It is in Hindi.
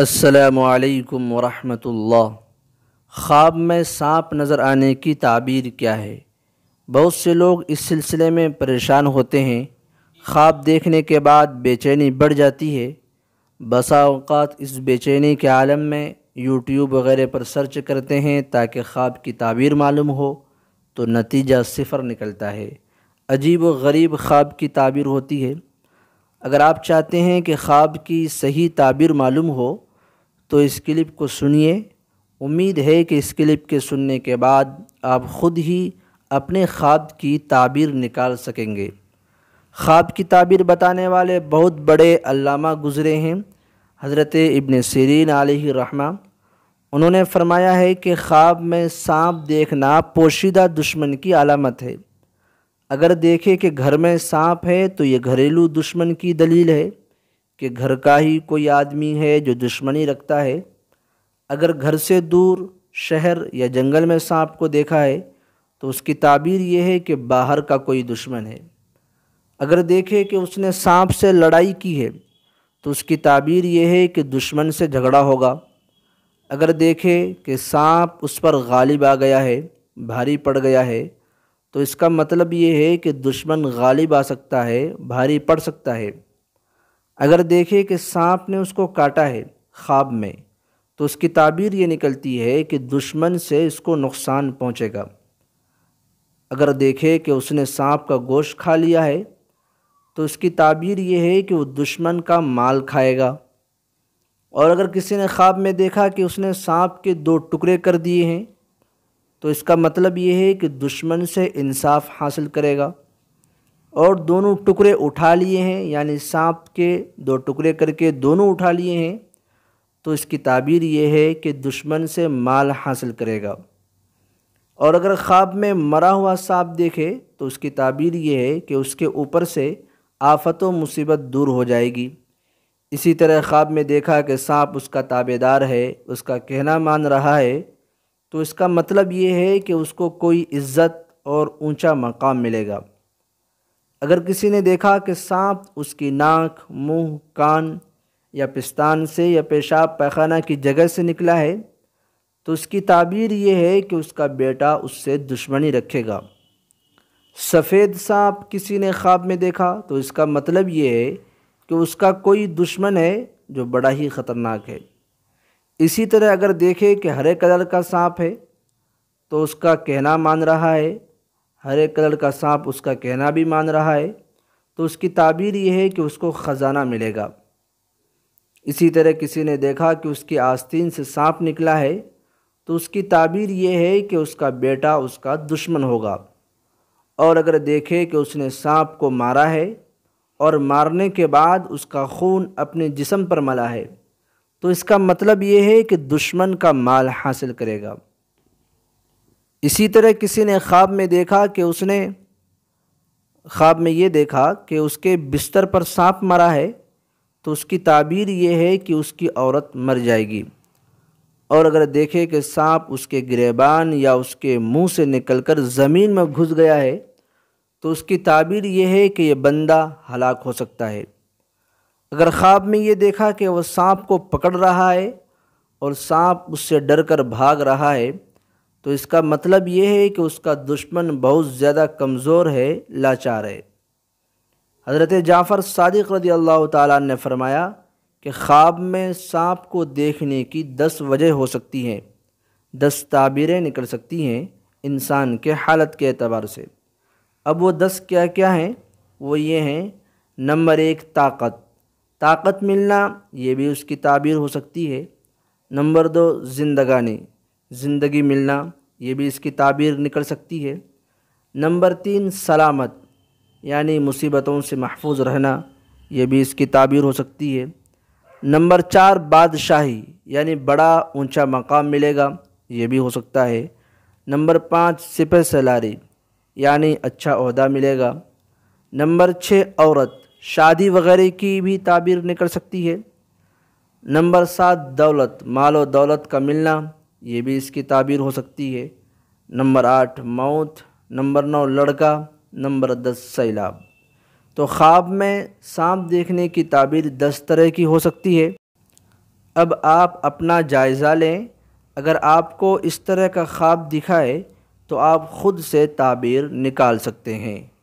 असलकम वरहमतुल्लाह ख्वाब में सांप नज़र आने की ताबीर क्या है बहुत से लोग इस सिलसिले में परेशान होते हैं ख्वाब देखने के बाद बेचैनी बढ़ जाती है बसा अवकात इस बेचैनी के आलम में यूट्यूब वगैरह पर सर्च करते हैं ताकि ख्वाब की ताबीर मालूम हो तो नतीजा सिफर निकलता है अजीब व गरीब ख्वाब की ताबीर होती है अगर आप चाहते हैं कि ख्वाब की सही ताबीर मालूम हो तो इस क्लिप को सुनिए उम्मीद है कि इस क्लिप के सुनने के बाद आप ख़ुद ही अपने ख्वाब की ताबीर निकाल सकेंगे ख्वाब की ताबीर बताने वाले बहुत बड़े अल्लामा गुज़रे हैं हज़रत इबन सरीन रहमा उन्होंने फरमाया है कि ख्वाब में सांप देखना पोशीदा दुश्मन की अलामत है अगर देखे कि घर में सांप है तो ये घरेलू दुश्मन की दलील है कि घर का ही कोई आदमी है जो दुश्मनी रखता है अगर घर से दूर शहर या जंगल में सांप को देखा है तो उसकी ताबीर यह है कि बाहर का कोई दुश्मन है अगर देखे कि उसने सांप से लड़ाई की है तो उसकी ताबीर यह है कि दुश्मन से झगड़ा होगा अगर देखे कि सांप उस पर गालिब आ गया है भारी पड़ गया है तो इसका मतलब ये है कि दुश्मन गालिब आ सकता है भारी पड़ सकता है अगर देखे कि सांप ने उसको काटा है ख्वाब में तो उसकी ताबीर ये निकलती है कि दुश्मन से इसको नुकसान पहुँचेगा अगर देखे कि उसने सांप का गोश्त खा लिया है तो उसकी ताबीर ये है कि वो दुश्मन का माल खाएगा और अगर किसी ने ख्वाब में देखा कि उसने सांप के दो टुकड़े कर दिए हैं तो इसका मतलब ये है कि दुश्मन से इंसाफ हासिल करेगा और दोनों टुकड़े उठा लिए हैं यानी सांप के दो टुकड़े करके दोनों उठा लिए हैं तो इसकी ताबीर ये है कि दुश्मन से माल हासिल करेगा और अगर ख्वाब में मरा हुआ सांप देखे तो उसकी ताबीर ये है कि उसके ऊपर से आफत व मुसीबत दूर हो जाएगी इसी तरह ख्वाब में देखा कि सांप उसका ताबेदार है उसका कहना मान रहा है तो इसका मतलब ये है कि उसको कोई इज़्ज़त और ऊंचा मकाम मिलेगा अगर किसी ने देखा कि सांप उसकी नाक, मुंह, कान या पिस्तान से या पेशाब पैखाना की जगह से निकला है तो उसकी ताबीर ये है कि उसका बेटा उससे दुश्मनी रखेगा सफ़ेद सांप किसी ने ख्वाब में देखा तो इसका मतलब ये है कि उसका कोई दुश्मन है जो बड़ा ही ख़तरनाक है इसी तरह अगर देखे कि हरे कलर का सांप है तो उसका कहना मान रहा है हरे कलर का सांप उसका कहना भी मान रहा है तो उसकी ताबीर ये है कि उसको ख़जाना मिलेगा इसी तरह किसी ने देखा कि उसकी आस्तीन से सांप निकला है तो उसकी ताबीर ये है कि उसका बेटा उसका दुश्मन होगा और अगर देखे कि उसने सांप को मारा है और मारने के बाद उसका खून अपने जिसम पर मला है तो इसका मतलब ये है कि दुश्मन का माल हासिल करेगा इसी तरह किसी ने ख्वाब में देखा कि उसने ख्वाब में ये देखा कि उसके बिस्तर पर सांप मरा है तो उसकी ताबीर ये है कि उसकी औरत मर जाएगी और अगर देखे कि सांप उसके गिरेबान या उसके मुंह से निकलकर ज़मीन में घुस गया है तो उसकी ताबीर ये है कि यह बंदा हलाक हो सकता है अगर ख्वाब में ये देखा कि वह सांप को पकड़ रहा है और सांप उससे डर कर भाग रहा है तो इसका मतलब ये है कि उसका दुश्मन बहुत ज़्यादा कमज़ोर है लाचार है हज़रत जाफ़र सादिक रदी अल्लाह ताला ने फरमाया कि ख्वाब में सांप को देखने की दस वजह हो सकती हैं दस ताबीरें निकल सकती हैं इंसान के हालत के अतबार से अब वो दस क्या क्या हैं वो ये हैं नंबर एक ताकत ताकत मिलना ये भी उसकी ताबीर हो सकती है नंबर दो ज़िंदगानी ज़िंदगी मिलना ये भी इसकी ताबीर निकल सकती है नंबर तीन सलामत यानी मुसीबतों से महफूज रहना ये भी इसकी ताबीर हो सकती है नंबर चार बादशाही यानी बड़ा ऊंचा मकाम मिलेगा ये भी हो सकता है नंबर पाँच सिपह सलारी यानी अच्छा अहदा मिलेगा नंबर छः औरत शादी वगैरह की भी ताबीर निकल सकती है नंबर सात दौलत माल दौलत का मिलना ये भी इसकी ताबीर हो सकती है नंबर आठ मौत नंबर नौ लड़का नंबर दस सैलाब तो ख्वाब में सांप देखने की ताबीर दस तरह की हो सकती है अब आप अपना जायज़ा लें अगर आपको इस तरह का ख्वाब दिखाए तो आप ख़ुद से ताबीर निकाल सकते हैं